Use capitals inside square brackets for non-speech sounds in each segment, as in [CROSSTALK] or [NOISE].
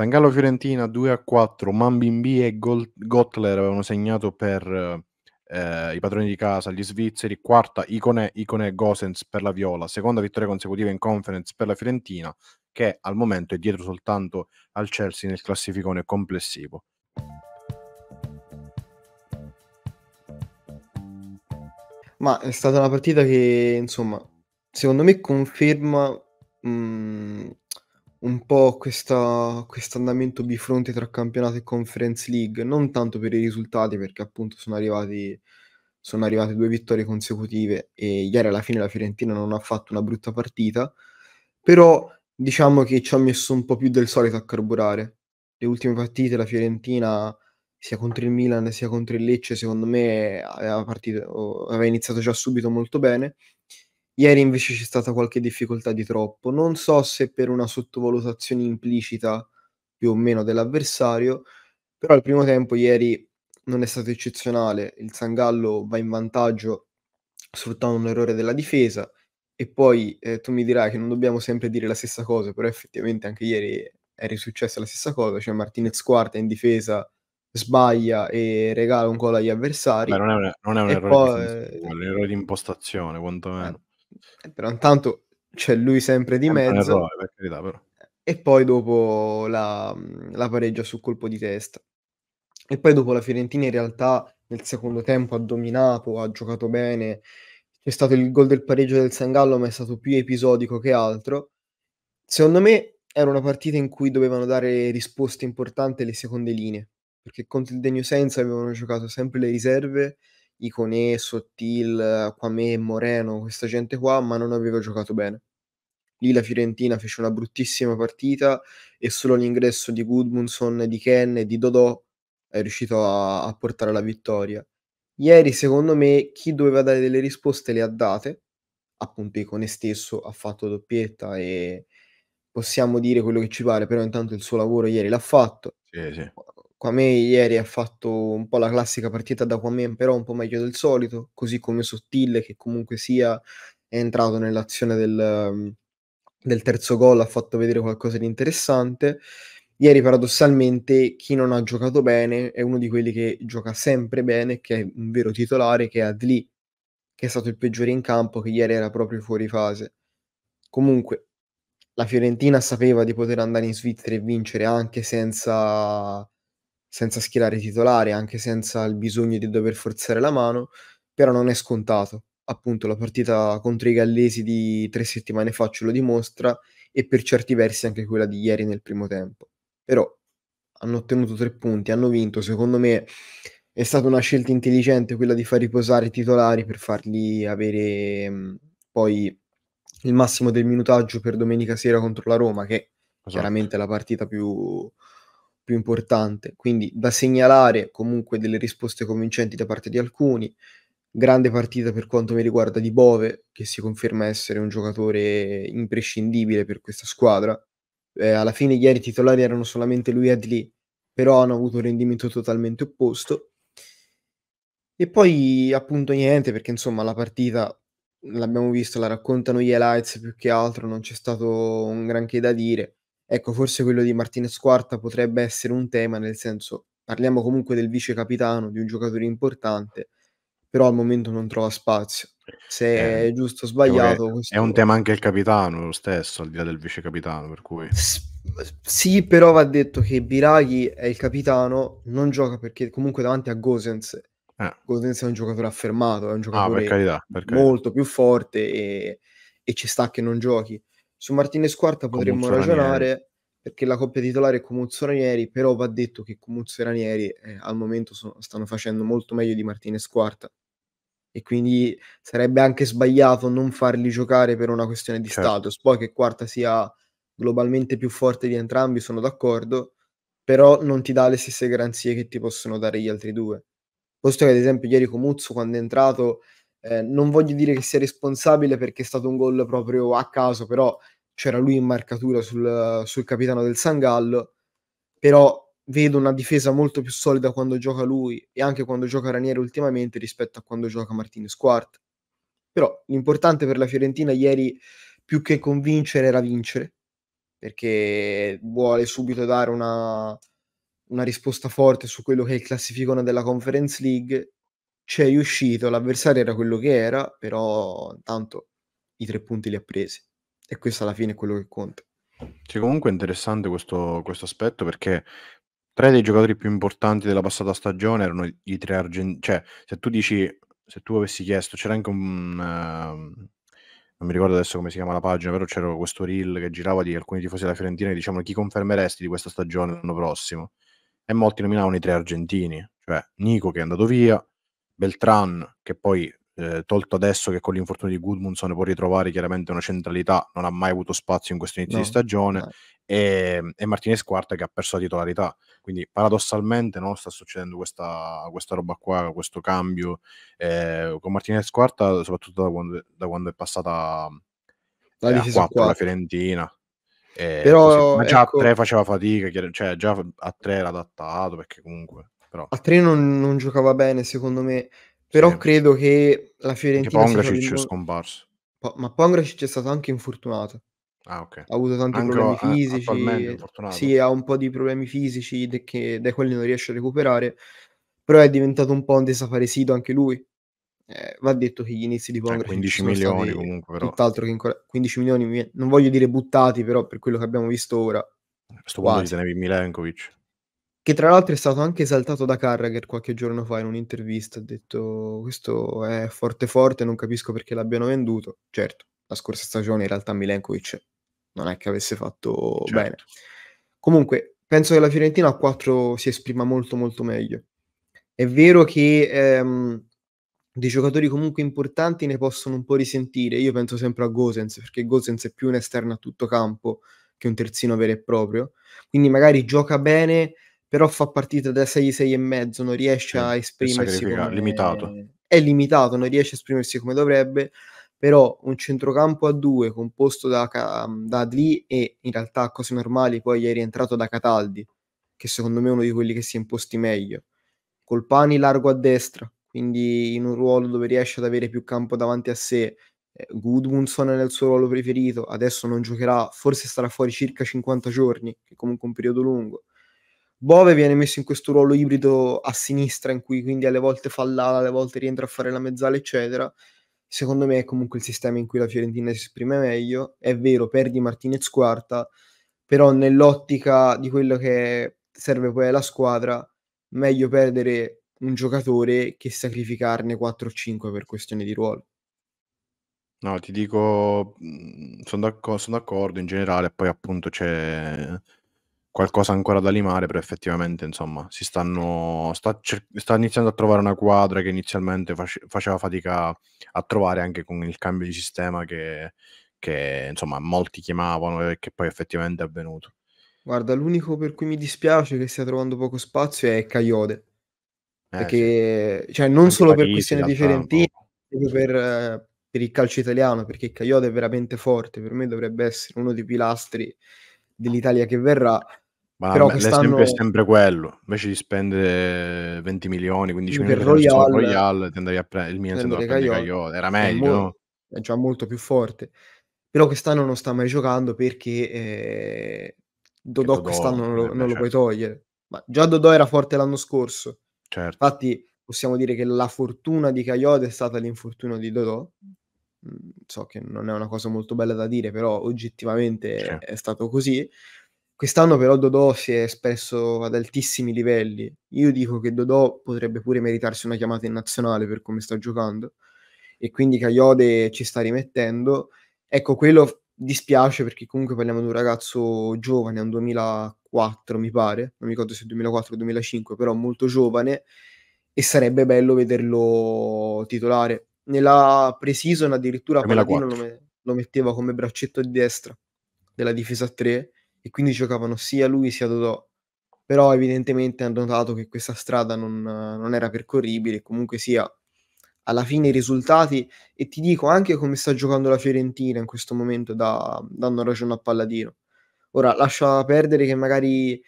Sangallo Fiorentina 2 a 4, Mambimbi e Gottler avevano segnato per eh, i padroni di casa, gli svizzeri, quarta Icone, Icone Gosens per la Viola, seconda vittoria consecutiva in conference per la Fiorentina, che al momento è dietro soltanto al Chelsea nel classificone complessivo. Ma è stata una partita che, insomma, secondo me conferma mh, un po' questo andamento bifronte tra campionato e Conference League, non tanto per i risultati, perché appunto sono, arrivati, sono arrivate due vittorie consecutive e ieri alla fine la Fiorentina non ha fatto una brutta partita, però diciamo che ci ha messo un po' più del solito a carburare. Le ultime partite la Fiorentina, sia contro il Milan sia contro il Lecce, secondo me aveva, partito, aveva iniziato già subito molto bene Ieri invece c'è stata qualche difficoltà di troppo, non so se per una sottovalutazione implicita più o meno dell'avversario, però al primo tempo ieri non è stato eccezionale, il Sangallo va in vantaggio sfruttando un errore della difesa e poi eh, tu mi dirai che non dobbiamo sempre dire la stessa cosa, però effettivamente anche ieri è risuccessa la stessa cosa, cioè Martinez quarta in difesa sbaglia e regala un gol agli avversari. Beh, non, è una, non, è un errore poi, di, è di impostazione, quantomeno. Eh, eh, però intanto c'è lui sempre di mezzo. Errore, carità, e poi dopo la, la pareggia sul colpo di testa. E poi dopo la Fiorentina in realtà nel secondo tempo ha dominato, ha giocato bene. C'è stato il gol del pareggio del Sangallo, ma è stato più episodico che altro. Secondo me era una partita in cui dovevano dare risposte importanti alle seconde linee, perché contro il Degno Senza avevano giocato sempre le riserve Iconé, Sottil, Quame, Moreno, questa gente qua, ma non aveva giocato bene. Lì la Fiorentina fece una bruttissima partita e solo l'ingresso di Goodmunson, di Ken e di Dodò è riuscito a, a portare la vittoria. Ieri, secondo me, chi doveva dare delle risposte le ha date. Appunto, Icone stesso ha fatto doppietta e possiamo dire quello che ci pare, però intanto il suo lavoro ieri l'ha fatto. Sì, sì. Quame ieri ha fatto un po' la classica partita da Quame, però un po' meglio del solito, così come Sottile che comunque sia è entrato nell'azione del, mm, del terzo gol, ha fatto vedere qualcosa di interessante. Ieri paradossalmente chi non ha giocato bene è uno di quelli che gioca sempre bene, che è un vero titolare, che è Adli, che è stato il peggiore in campo, che ieri era proprio fuori fase. Comunque, la Fiorentina sapeva di poter andare in Svizzera e vincere anche senza senza schierare titolare, anche senza il bisogno di dover forzare la mano, però non è scontato. Appunto, la partita contro i gallesi di tre settimane fa ce lo dimostra e per certi versi anche quella di ieri nel primo tempo. Però hanno ottenuto tre punti, hanno vinto, secondo me è stata una scelta intelligente quella di far riposare i titolari per farli avere mh, mm, poi il massimo del minutaggio per domenica sera contro la Roma, che esatto. chiaramente è la partita più, più importante, quindi da segnalare comunque delle risposte convincenti da parte di alcuni. Grande partita per quanto mi riguarda di Bove, che si conferma essere un giocatore imprescindibile per questa squadra. Eh, alla fine ieri i titolari erano solamente lui e Adli, però hanno avuto un rendimento totalmente opposto. E poi appunto niente, perché insomma la partita l'abbiamo visto, la raccontano gli highlights più che altro, non c'è stato un granché da dire. Ecco, forse quello di Martinez Quarta potrebbe essere un tema, nel senso parliamo comunque del vice capitano, di un giocatore importante, però al momento non trova spazio. Se eh, è diciamo giusto o sbagliato... Questo... È un tema anche il capitano lo stesso, al di là del vice capitano, per cui... S- sì, però va detto che Biraghi è il capitano, non gioca perché comunque davanti a Gosens... Eh. Gosens è un giocatore affermato, è un giocatore ah, per carità, per carità. molto più forte e, e ci sta che non giochi su Martinez Quarta potremmo ragionare perché la coppia titolare è Comuzzo Ranieri, però va detto che Comuzzo e Ranieri eh, al momento so- stanno facendo molto meglio di Martinez Quarta e quindi sarebbe anche sbagliato non farli giocare per una questione di certo. status. Poi che Quarta sia globalmente più forte di entrambi, sono d'accordo, però non ti dà le stesse garanzie che ti possono dare gli altri due. Posto che ad esempio ieri Comuzzo quando è entrato eh, non voglio dire che sia responsabile perché è stato un gol proprio a caso, però c'era lui in marcatura sul, sul capitano del Sangallo, però vedo una difesa molto più solida quando gioca lui e anche quando gioca Ranieri ultimamente rispetto a quando gioca Martinez Quart. Però l'importante per la Fiorentina ieri più che convincere era vincere, perché vuole subito dare una, una risposta forte su quello che è il classificone della Conference League c'è riuscito, l'avversario era quello che era, però intanto i tre punti li ha presi e questo alla fine è quello che conta. Sì, comunque è interessante questo, questo aspetto perché tre dei giocatori più importanti della passata stagione erano i tre argentini, cioè se tu dici, se tu avessi chiesto, c'era anche un... Uh, non mi ricordo adesso come si chiama la pagina, però c'era questo reel che girava di alcuni tifosi della Fiorentina che dicevano chi confermeresti di questa stagione l'anno prossimo? E molti nominavano i tre argentini, cioè Nico che è andato via, Beltran, che poi eh, tolto adesso che con l'infortunio di Goodmunson può ritrovare chiaramente una centralità, non ha mai avuto spazio in questo inizio no, di stagione, no. e, ehm, e, Martinez Quarta che ha perso la titolarità. Quindi paradossalmente no, sta succedendo questa, questa, roba qua, questo cambio eh, con Martinez Quarta, soprattutto da quando, da quando è passata la eh, a 4, 4 la Fiorentina. Eh, Però, Ma già ecco... a 3 faceva fatica, cioè già a 3 era adattato perché comunque... Però. tre non, non giocava bene, secondo me. Però sì. credo che la Fiorentina... Che Pongracic è scomparso. Po- ma Pongracic è stato anche infortunato. Ah, okay. Ha avuto tanti anche problemi fisici. Sì, ha un po' di problemi fisici de- che dai quali non riesce a recuperare. Però è diventato un po' un desaparecido anche lui. Eh, va detto che gli inizi di Pongracic eh, 15 milioni comunque però. tutt'altro che ancora 15 milioni non voglio dire buttati però per quello che abbiamo visto ora a questo punto gli Milenkovic che tra l'altro è stato anche esaltato da Carragher qualche giorno fa in un'intervista, ha detto questo è forte forte, non capisco perché l'abbiano venduto. Certo, la scorsa stagione in realtà Milenkovic non è che avesse fatto certo. bene. Comunque, penso che la Fiorentina a 4 si esprima molto molto meglio. È vero che ehm, dei giocatori comunque importanti ne possono un po' risentire. Io penso sempre a Gosens, perché Gosens è più un esterno a tutto campo che un terzino vero e proprio. Quindi magari gioca bene però fa partite da 6, 6 e mezzo, non riesce sì, a esprimersi come... limitato. È limitato, non riesce a esprimersi come dovrebbe, però un centrocampo a due composto da, mm, da Adli e in realtà cose normali poi è rientrato da Cataldi, che secondo me è uno di quelli che si è imposti meglio. Colpani largo a destra, quindi in un ruolo dove riesce ad avere più campo davanti a sé. Eh, Goodmunson è nel suo ruolo preferito, adesso non giocherà, forse starà fuori circa 50 giorni, che è comunque un periodo lungo Bove viene messo in questo ruolo ibrido a sinistra, in cui quindi alle volte fa l'ala, alle volte rientra a fare la mezzala, eccetera. Secondo me è comunque il sistema in cui la Fiorentina si esprime meglio. È vero, perdi Martinez quarta, però nell'ottica di quello che serve poi alla squadra, meglio perdere un giocatore che sacrificarne 4 o 5 per questione di ruolo. No, ti dico, sono, d'acc- sono d'accordo in generale, poi appunto c'è qualcosa ancora da limare, però effettivamente, insomma, si stanno, sta, cer- sta iniziando a trovare una quadra che inizialmente face- faceva fatica a trovare anche con il cambio di sistema che, che, insomma, molti chiamavano e che poi effettivamente è avvenuto. Guarda, l'unico per cui mi dispiace che stia trovando poco spazio è Caiode. Eh, perché, sì. cioè, non anche solo Parisi, per questione di Fiorentina, anche per, per il calcio italiano, perché Caiode è veramente forte, per me dovrebbe essere uno dei pilastri dell'Italia che verrà ma Però quest'anno... l'esempio è sempre quello, invece di spendere 20 milioni, 15 milioni per Royal, Royal ti andavi a prendere il Milan, a prendere Cagliotto. era meglio, è, molto, è già molto più forte. Però quest'anno non sta mai giocando perché eh, Dodò, Dodò quest'anno non lo, eh, non lo puoi certo. togliere. Ma già Dodò era forte l'anno scorso. Certo. Infatti possiamo dire che la fortuna di Caiode è stata l'infortunio di Dodò. Mm, so che non è una cosa molto bella da dire, però oggettivamente certo. è stato così. Quest'anno però Dodò si è espresso ad altissimi livelli. Io dico che Dodò potrebbe pure meritarsi una chiamata in nazionale per come sta giocando e quindi Caiode ci sta rimettendo. Ecco, quello dispiace perché comunque parliamo di un ragazzo giovane, un 2004 mi pare, non mi ricordo se è 2004 o 2005, però molto giovane e sarebbe bello vederlo titolare. Nella pre-season addirittura Paladino lo, me- lo metteva come braccetto di destra della difesa 3 e quindi giocavano sia lui sia Dodò. Però evidentemente hanno notato che questa strada non, non era percorribile, comunque sia alla fine i risultati e ti dico anche come sta giocando la Fiorentina in questo momento da, danno ragione a Palladino. Ora lascia perdere che magari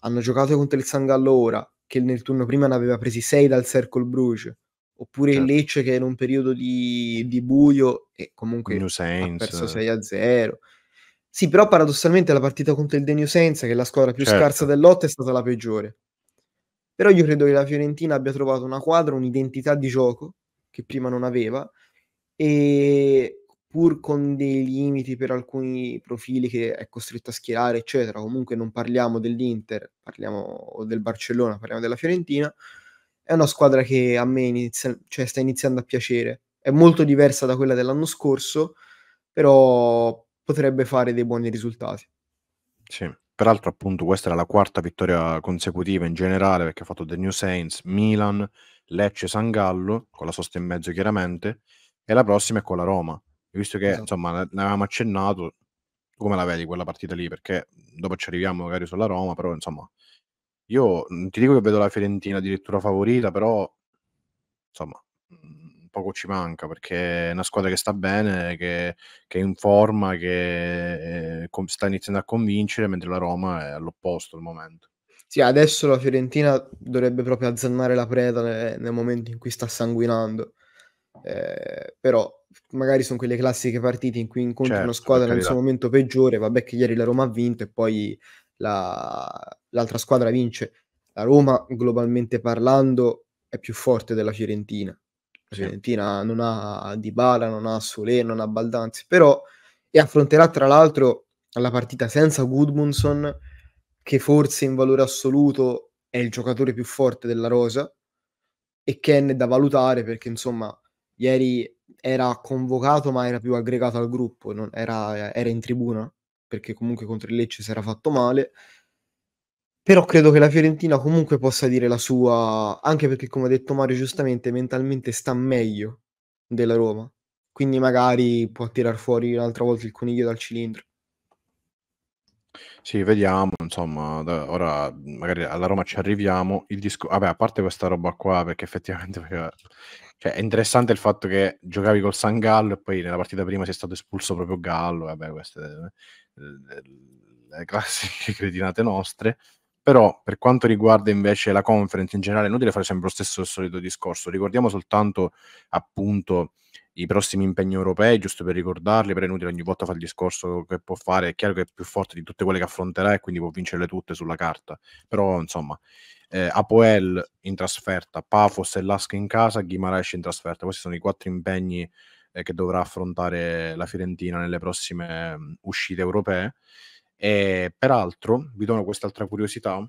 hanno giocato contro il Sangallo ora, che nel turno prima ne aveva presi 6 dal Circle Bruges, oppure certo. il Lecce che era in un periodo di, di buio e comunque ha perso 6 0. Sì, però paradossalmente la partita contro il Denio Senza, che è la squadra più certo. scarsa del lotto, è stata la peggiore. Però io credo che la Fiorentina abbia trovato una quadra, un'identità di gioco che prima non aveva, e pur con dei limiti per alcuni profili che è costretto a schierare, eccetera, comunque non parliamo dell'Inter, parliamo del Barcellona, parliamo della Fiorentina, è una squadra che a me inizia, cioè, sta iniziando a piacere. È molto diversa da quella dell'anno scorso, però potrebbe fare dei buoni risultati. Sì. Peraltro, appunto, questa era la quarta vittoria consecutiva in generale perché ha fatto The New Saints, Milan, Lecce, San Gallo, con la sosta in mezzo chiaramente, e la prossima è con la Roma. visto che esatto. insomma ne avevamo accennato, come la vedi quella partita lì? Perché dopo ci arriviamo magari sulla Roma, però insomma, io ti dico che vedo la Fiorentina addirittura favorita, però insomma, poco ci manca perché è una squadra che sta bene, che, che è in forma, che eh, sta iniziando a convincere, mentre la Roma è all'opposto al momento. Sì, adesso la Fiorentina dovrebbe proprio azzannare la preda nel, nel momento in cui sta sanguinando. Eh, però magari sono quelle classiche partite in cui incontri certo, una squadra nel suo momento peggiore, vabbè che ieri la Roma ha vinto e poi la, l'altra squadra vince. La Roma, globalmente parlando, è più forte della Fiorentina, Fiorentina eh, non ha Dybala, non ha Solé, non ha Baldanzi, però e affronterà tra l'altro la partita senza Goodmunson che forse in valore assoluto è il giocatore più forte della rosa e Ken è da valutare perché insomma ieri era convocato ma era più aggregato al gruppo, era, era in tribuna perché comunque contro il Lecce si era fatto male però credo che la Fiorentina comunque possa dire la sua, anche perché come ha detto Mario giustamente, mentalmente sta meglio della Roma. Quindi magari può tirar fuori un'altra volta il coniglio dal cilindro. Sì, vediamo, insomma, da, ora magari alla Roma ci arriviamo. Il disco... Vabbè, a parte questa roba qua, perché effettivamente [LAUGHS] cioè, è interessante il fatto che giocavi col San Gallo e poi nella partita prima sei stato espulso proprio Gallo, vabbè, queste eh, le classiche [LAUGHS] cretinate nostre. Però per quanto riguarda invece la conference in generale, è inutile fare sempre lo stesso solito discorso. Ricordiamo soltanto appunto i prossimi impegni europei, giusto per ricordarli, è inutile ogni volta fare il discorso che può fare, è chiaro che è più forte di tutte quelle che affronterà e quindi può vincerle tutte sulla carta, però insomma, eh, Apoel in trasferta, Pafos e Lask in casa, Guimaraes in trasferta, questi sono i quattro impegni eh, che dovrà affrontare la Fiorentina nelle prossime mm, uscite europee e peraltro, vi do quest'altra curiosità,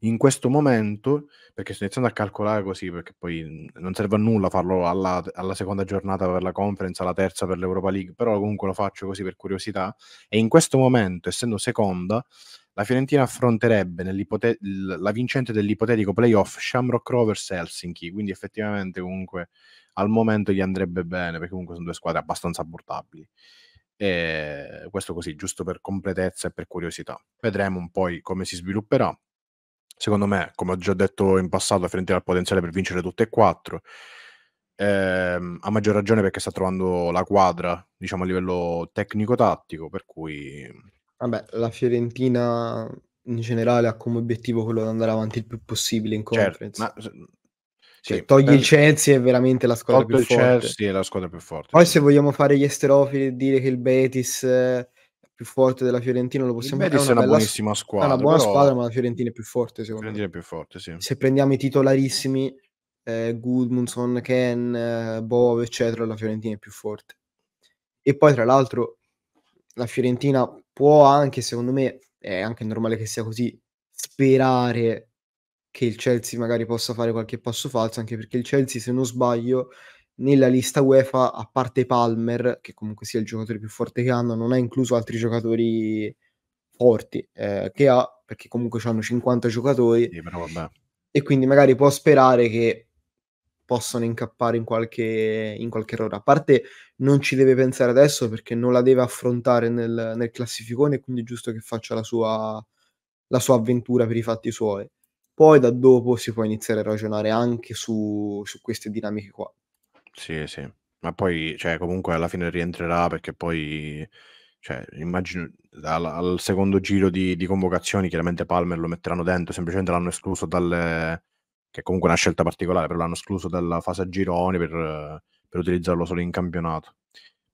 in questo momento, perché sto iniziando a calcolare così, perché poi mhmm, non serve a nulla farlo alla, alla, seconda giornata per la conference, alla terza per l'Europa League, però comunque lo faccio così per curiosità, e in questo momento, essendo seconda, la Fiorentina affronterebbe la vincente dell'ipotetico playoff Shamrock Rovers Helsinki, quindi effettivamente comunque al momento gli andrebbe bene, perché comunque sono due squadre abbastanza abbordabili. E questo così, giusto per completezza e per curiosità. Vedremo poi come si svilupperà. Secondo me, come ho già detto in passato, la Fiorentina ha il potenziale per vincere tutte e quattro. Eh, a maggior ragione perché sta trovando la quadra, diciamo a livello tecnico-tattico, per cui... Vabbè, la Fiorentina in generale ha come obiettivo quello di andare avanti il più possibile in certo, conference. Certo, ma cioè, sì, togli per... il Chelsea è veramente la squadra Tolto più forte. Chelsea è la squadra più forte. Poi se vogliamo fare gli esterofili e dire che il Betis eh, è più forte della Fiorentina lo possiamo dire. È una, una buonissima squadra. È una buona però... squadra, ma la Fiorentina è più forte secondo Fiorentina me. È più forte, sì. Se prendiamo i titolarissimi eh, Goodmanson, Ken, eh, Bov, eccetera, la Fiorentina è più forte. E poi tra l'altro la Fiorentina può anche, secondo me, è anche normale che sia così, sperare che il Chelsea magari possa fare qualche passo falso, anche perché il Chelsea, se non sbaglio, nella lista UEFA, a parte Palmer, che comunque sia il giocatore più forte che hanno, non ha incluso altri giocatori forti eh, che ha, perché comunque hanno 50 giocatori. Sì, e quindi magari può sperare che possano incappare in qualche, in qualche, errore. A parte non ci deve pensare adesso perché non la deve affrontare nel, nel classificone, quindi è giusto che faccia la sua, la sua avventura per i fatti suoi. Poi da dopo si può iniziare a ragionare anche su, su queste dinamiche qua. Sì, sì. Ma poi, cioè, comunque alla fine rientrerà perché poi cioè, immagino al, al secondo giro di, di, convocazioni chiaramente Palmer lo metteranno dentro, semplicemente l'hanno escluso dalle che comunque è una scelta particolare, però l'hanno escluso dalla fase a gironi per, per utilizzarlo solo in campionato.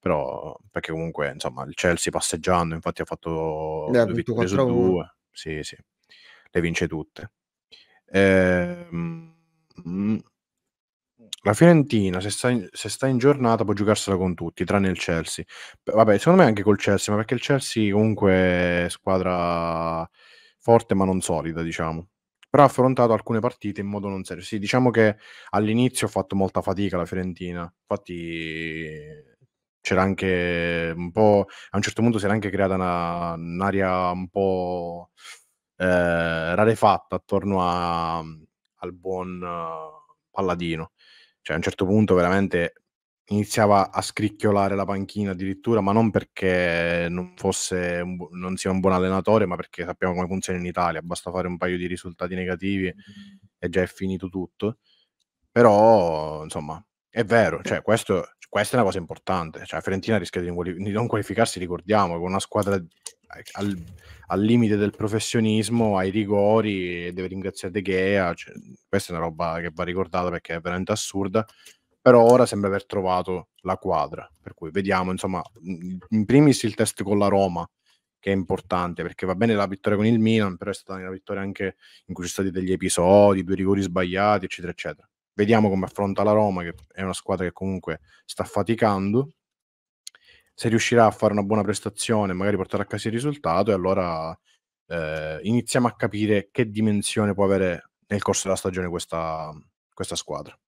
Però perché comunque, insomma, il Chelsea passeggiando, infatti ha fatto Le due vittorie su due. Sì, sì, le vince tutte. Ehm, mm, la Fiorentina, se sta, in, se sta, in, giornata, può giocarsela con tutti, tranne il Chelsea. Vabbè, secondo me anche col Chelsea, ma perché il Chelsea comunque è squadra forte ma non solida, diciamo. Però ha affrontato alcune partite in modo non serio. Sì, diciamo che all'inizio ha fatto molta fatica la Fiorentina. Infatti c'era anche un po'... A un certo punto si era anche creata una, un'area un po' eh, rarefatta attorno a, al buon uh, Palladino. Cioè a un certo punto veramente iniziava a scricchiolare la panchina addirittura, ma non perché non, fosse bu- non sia un buon allenatore, ma perché sappiamo come funziona in Italia, basta fare un paio di risultati negativi e già è finito tutto. Però, insomma, è vero, cioè, questo, questa è una cosa importante. Cioè, Fiorentina rischia di non, qualificarsi, ricordiamo, con una squadra al, al, limite del professionismo, ai rigori, deve ringraziare De Gea. Cioè, questa è una roba che va ricordata perché è veramente assurda. Però ora sembra aver trovato la quadra. Per cui vediamo, insomma, in primis il test con la Roma, che è importante perché va bene la vittoria con il Milan, però è stata una vittoria anche in cui ci sono stati degli episodi, due rigori sbagliati, eccetera, eccetera. Vediamo come affronta la Roma, che è una squadra che comunque sta faticando se riuscirà a fare una buona prestazione, magari portare a casa il risultato, e allora eh, iniziamo a capire che dimensione può avere nel corso della stagione questa, questa squadra.